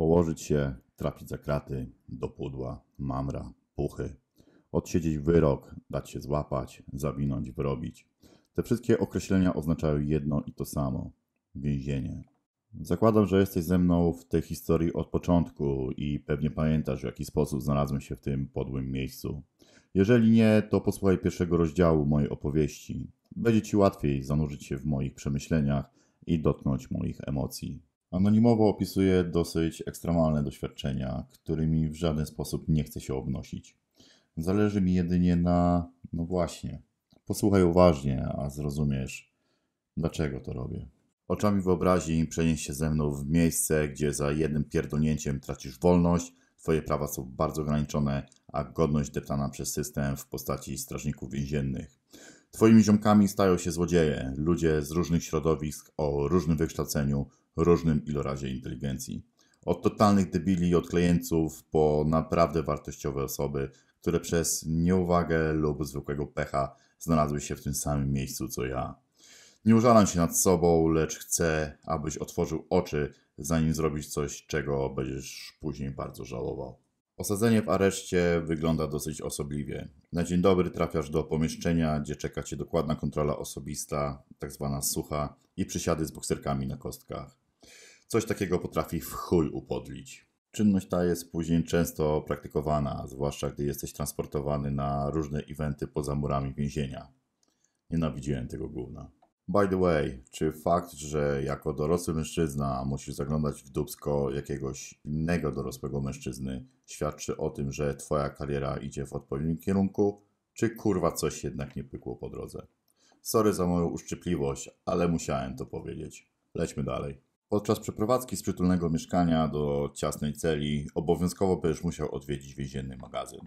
Położyć się, trafić za kraty, do pudła, mamra, puchy. Odsiedzieć wyrok, dać się złapać, zawinąć, wyrobić. Te wszystkie określenia oznaczają jedno i to samo więzienie. Zakładam, że jesteś ze mną w tej historii od początku i pewnie pamiętasz, w jaki sposób znalazłem się w tym podłym miejscu. Jeżeli nie, to posłuchaj pierwszego rozdziału mojej opowieści. Będzie ci łatwiej zanurzyć się w moich przemyśleniach i dotknąć moich emocji. Anonimowo opisuje dosyć ekstremalne doświadczenia, którymi w żaden sposób nie chce się obnosić. Zależy mi jedynie na. No właśnie. Posłuchaj uważnie, a zrozumiesz, dlaczego to robię. Oczami wyobraźni przenieś się ze mną w miejsce, gdzie za jednym pierdolnięciem tracisz wolność, twoje prawa są bardzo ograniczone, a godność deptana przez system w postaci strażników więziennych. Twoimi ziomkami stają się złodzieje, ludzie z różnych środowisk o różnym wykształceniu, różnym ilorazie inteligencji. Od totalnych debili i od klejenców po naprawdę wartościowe osoby, które przez nieuwagę lub zwykłego pecha znalazły się w tym samym miejscu co ja. Nie użalam się nad sobą, lecz chcę, abyś otworzył oczy, zanim zrobisz coś, czego będziesz później bardzo żałował. Osadzenie w areszcie wygląda dosyć osobliwie. Na dzień dobry trafiasz do pomieszczenia, gdzie czeka cię dokładna kontrola osobista, tak zwana sucha, i przysiady z bokserkami na kostkach coś takiego potrafi w chuj upodlić. Czynność ta jest później często praktykowana, zwłaszcza gdy jesteś transportowany na różne eventy poza murami więzienia. Nienawidziłem tego gówna. By the way, czy fakt, że jako dorosły mężczyzna musisz zaglądać w dubsko jakiegoś innego dorosłego mężczyzny, świadczy o tym, że twoja kariera idzie w odpowiednim kierunku, czy kurwa coś jednak nie pykło po drodze? Sorry za moją uszczypliwość, ale musiałem to powiedzieć. Lećmy dalej. Podczas przeprowadzki z przytulnego mieszkania do ciasnej celi obowiązkowo będziesz musiał odwiedzić więzienny magazyn.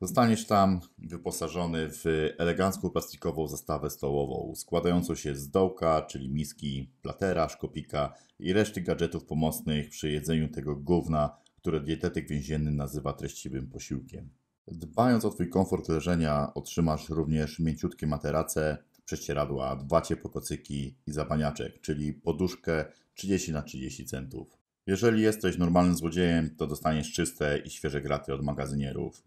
Zostaniesz tam wyposażony w elegancką plastikową zestawę stołową, składającą się z dołka, czyli miski, platera, szkopika i reszty gadżetów pomocnych przy jedzeniu tego gówna, które dietetyk więzienny nazywa treściwym posiłkiem. Dbając o Twój komfort leżenia, otrzymasz również mięciutkie materace, prześcieradła, dwa ciepłe kocyki i zabaniaczek, czyli poduszkę 30 na 30 centów. Jeżeli jesteś normalnym złodziejem, to dostaniesz czyste i świeże graty od magazynierów.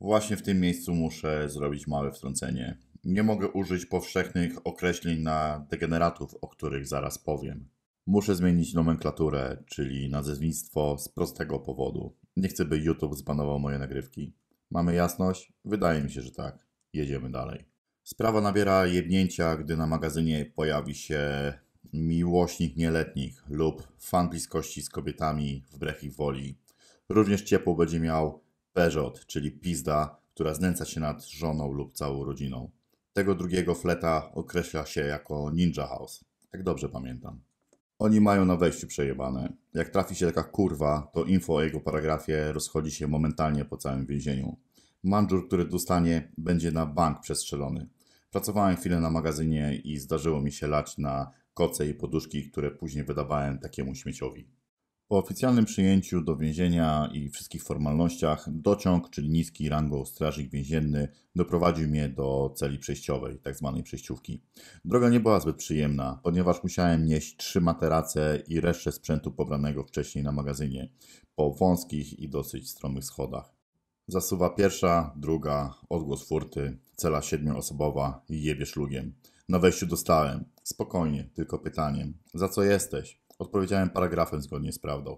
Właśnie w tym miejscu muszę zrobić małe wtrącenie. Nie mogę użyć powszechnych określeń na degeneratów, o których zaraz powiem. Muszę zmienić nomenklaturę, czyli nazewnictwo z prostego powodu. Nie chcę, by YouTube zbanował moje nagrywki. Mamy jasność? Wydaje mi się, że tak. Jedziemy dalej. Sprawa nabiera jednięcia, gdy na magazynie pojawi się miłośnik nieletnich lub fan bliskości z kobietami wbrew ich woli. Również ciepło będzie miał Peugeot, czyli pizda, która znęca się nad żoną lub całą rodziną. Tego drugiego fleta określa się jako Ninja House, jak dobrze pamiętam. Oni mają na wejściu przejebane. Jak trafi się taka kurwa, to info o jego paragrafie rozchodzi się momentalnie po całym więzieniu. Mandżur, który dostanie, będzie na bank przestrzelony. Pracowałem chwilę na magazynie i zdarzyło mi się lać na koce i poduszki, które później wydawałem takiemu śmieciowi. Po oficjalnym przyjęciu do więzienia i wszystkich formalnościach, dociąg, czyli niski rango strażnik więzienny, doprowadził mnie do celi przejściowej, tzw. Tak przejściówki. Droga nie była zbyt przyjemna, ponieważ musiałem nieść trzy materace i resztę sprzętu pobranego wcześniej na magazynie, po wąskich i dosyć stromych schodach. Zasuwa pierwsza, druga, odgłos furty, cela siedmioosobowa i jebie szlugiem. Na wejściu dostałem – Spokojnie, tylko pytaniem. Za co jesteś? Odpowiedziałem paragrafem zgodnie z prawdą.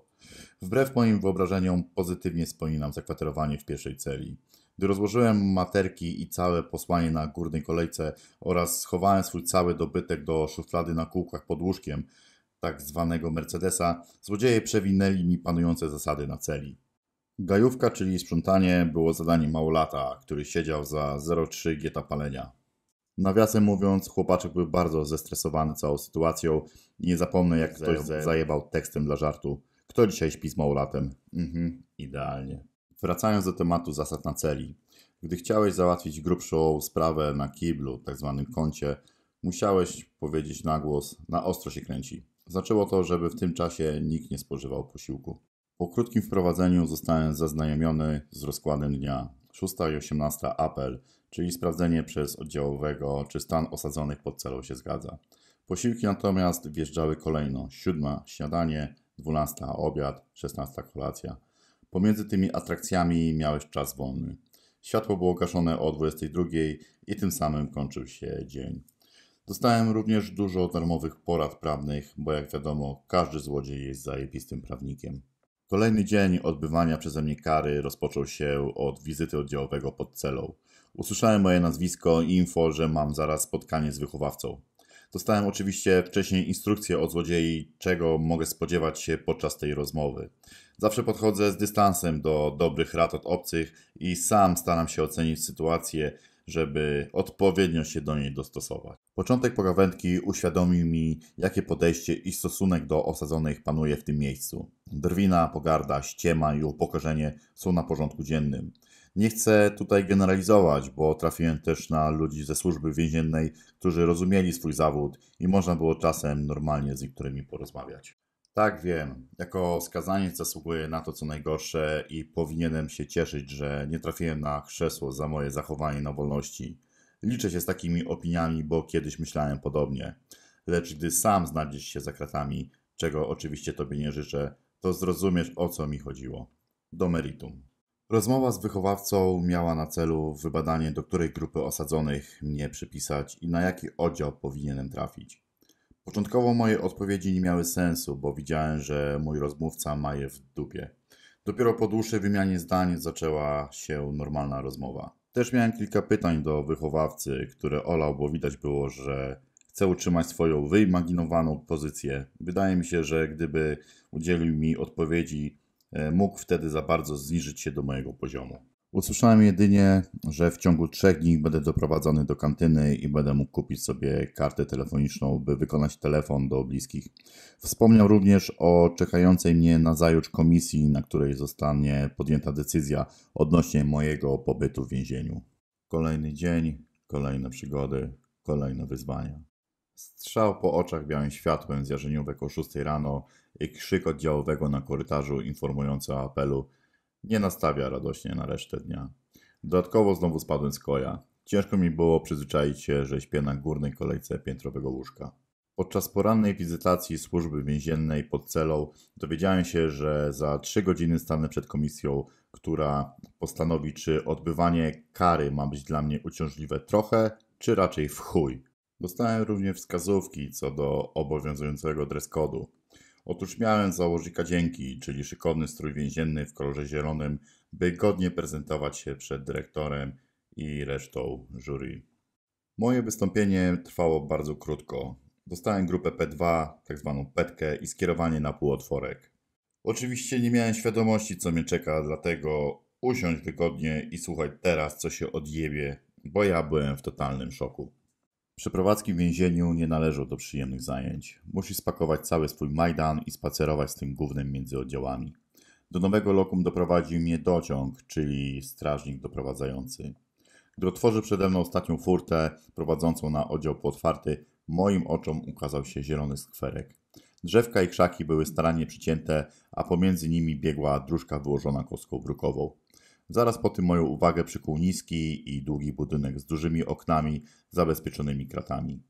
Wbrew moim wyobrażeniom pozytywnie wspominam zakwaterowanie w pierwszej celi. Gdy rozłożyłem materki i całe posłanie na górnej kolejce oraz schowałem swój cały dobytek do szuflady na kółkach pod łóżkiem, tak zwanego Mercedesa, złodzieje przewinęli mi panujące zasady na celi. Gajówka, czyli sprzątanie, było zadaniem małolata, który siedział za 0,3 gieta palenia. Nawiasem mówiąc, chłopaczek był bardzo zestresowany całą sytuacją i nie zapomnę, jak ktoś zajebał, zajebał tekstem dla żartu. Kto dzisiaj śpi z małolatem? Mhm, idealnie. Wracając do tematu zasad na celi. Gdy chciałeś załatwić grubszą sprawę na kiblu, tak zwanym koncie, musiałeś powiedzieć na głos, na ostro się kręci. Zaczęło to, żeby w tym czasie nikt nie spożywał posiłku. Po krótkim wprowadzeniu zostałem zaznajomiony z rozkładem dnia. 6 i 18 apel, czyli sprawdzenie przez oddziałowego, czy stan osadzonych pod celą się zgadza. Posiłki natomiast wjeżdżały kolejno: siódma śniadanie, dwunasta obiad, szesnasta kolacja. Pomiędzy tymi atrakcjami miałeś czas wolny. Światło było gaszone o 22 i tym samym kończył się dzień. Dostałem również dużo darmowych porad prawnych, bo jak wiadomo, każdy złodziej jest zajebistym prawnikiem. Kolejny dzień odbywania przeze mnie kary rozpoczął się od wizyty oddziałowego pod celą. Usłyszałem moje nazwisko i info, że mam zaraz spotkanie z wychowawcą. Dostałem oczywiście wcześniej instrukcję od złodziei, czego mogę spodziewać się podczas tej rozmowy. Zawsze podchodzę z dystansem do dobrych rad od obcych i sam staram się ocenić sytuację, żeby odpowiednio się do niej dostosować. Początek pogawędki uświadomił mi, jakie podejście i stosunek do osadzonych panuje w tym miejscu. Drwina, pogarda, ściema i upokorzenie są na porządku dziennym. Nie chcę tutaj generalizować, bo trafiłem też na ludzi ze służby więziennej, którzy rozumieli swój zawód i można było czasem normalnie z niektórymi porozmawiać. Tak, wiem. Jako skazaniec zasługuję na to, co najgorsze i powinienem się cieszyć, że nie trafiłem na krzesło za moje zachowanie na wolności. Liczę się z takimi opiniami, bo kiedyś myślałem podobnie. Lecz gdy sam znajdziesz się za kratami, czego oczywiście tobie nie życzę, to zrozumiesz, o co mi chodziło. Do meritum. Rozmowa z wychowawcą miała na celu wybadanie, do której grupy osadzonych mnie przypisać i na jaki oddział powinienem trafić. Początkowo moje odpowiedzi nie miały sensu, bo widziałem, że mój rozmówca ma je w dupie. Dopiero po dłuższej wymianie zdań zaczęła się normalna rozmowa. Też miałem kilka pytań do wychowawcy, które olał, bo widać było, że chce utrzymać swoją wyimaginowaną pozycję. Wydaje mi się, że gdyby udzielił mi odpowiedzi, e, mógł wtedy za bardzo zniżyć się do mojego poziomu. Usłyszałem jedynie, że w ciągu trzech dni będę doprowadzony do kantyny i będę mógł kupić sobie kartę telefoniczną, by wykonać telefon do bliskich. Wspomniał również o czekającej mnie na zajutrz komisji, na której zostanie podjęta decyzja odnośnie mojego pobytu w więzieniu. Kolejny dzień, kolejne przygody, kolejne wyzwania. Strzał po oczach białym światłem z jarzeniówek o 6 rano i krzyk oddziałowego na korytarzu informujący o apelu – nie nastawia radośnie na resztę dnia. Dodatkowo znowu spadłem z koja. Ciężko mi było przyzwyczaić się, że śpię na górnej kolejce piętrowego łóżka. Podczas porannej wizytacji służby więziennej pod celą dowiedziałem się, że za trzy godziny stanę przed komisją, która postanowi, czy odbywanie kary ma być dla mnie uciążliwe trochę, czy raczej w chuj. Dostałem również wskazówki co do obowiązującego dress code'u. Otóż miałem założyć kadzienki, czyli szykowny strój więzienny w kolorze zielonym, by godnie prezentować się przed dyrektorem i resztą jury. Moje wystąpienie trwało bardzo krótko. Dostałem grupę P2, tak zwaną petkę i skierowanie na półotworek. Oczywiście nie miałem świadomości, co mnie czeka, dlatego usiądź wygodnie i słuchaj teraz, co się odjebie, bo ja byłem w totalnym szoku. Przeprowadzki w więzieniu nie należą do przyjemnych zajęć. Musi spakować cały swój majdan i spacerować z tym głównym między oddziałami. Do nowego lokum doprowadził mnie dociąg, czyli strażnik doprowadzający. Gdy otworzył przede mną ostatnią furtę prowadzącą na oddział otwarty, moim oczom ukazał się zielony skwerek. Drzewka i krzaki były starannie przycięte, a pomiędzy nimi biegła dróżka wyłożona kostką brukową. Zaraz po tym moją uwagę przykuł niski i długi budynek z dużymi oknami zabezpieczonymi kratami.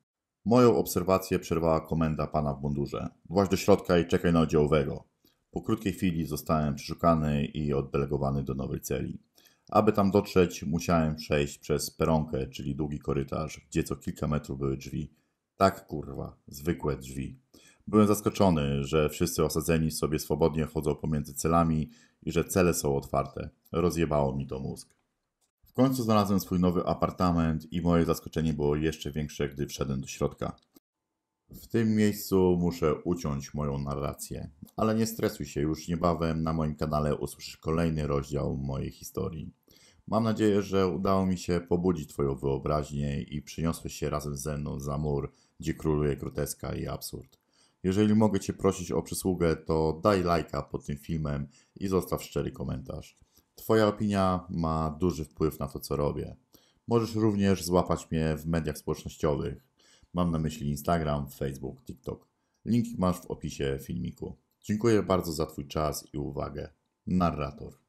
Moją obserwację przerwała komenda pana w mundurze. Właź do środka i czekaj na oddziałowego. Po krótkiej chwili zostałem przeszukany i oddelegowany do nowej celi. Aby tam dotrzeć, musiałem przejść przez peronkę, czyli długi korytarz, gdzie co kilka metrów były drzwi. Tak kurwa, zwykłe drzwi. Byłem zaskoczony, że wszyscy osadzeni sobie swobodnie chodzą pomiędzy celami i że cele są otwarte. Rozjebało mi to mózg. W końcu znalazłem swój nowy apartament i moje zaskoczenie było jeszcze większe, gdy wszedłem do środka. W tym miejscu muszę uciąć moją narrację, ale nie stresuj się, już niebawem na moim kanale usłyszysz kolejny rozdział mojej historii. Mam nadzieję, że udało mi się pobudzić Twoją wyobraźnię i przyniosłeś się razem ze mną za mur, gdzie króluje groteska i absurd. Jeżeli mogę Cię prosić o przysługę, to daj lajka pod tym filmem i zostaw szczery komentarz. Twoja opinia ma duży wpływ na to, co robię. Możesz również złapać mnie w mediach społecznościowych. Mam na myśli Instagram, Facebook, TikTok. Linki masz w opisie filmiku. Dziękuję bardzo za Twój czas i uwagę. Narrator.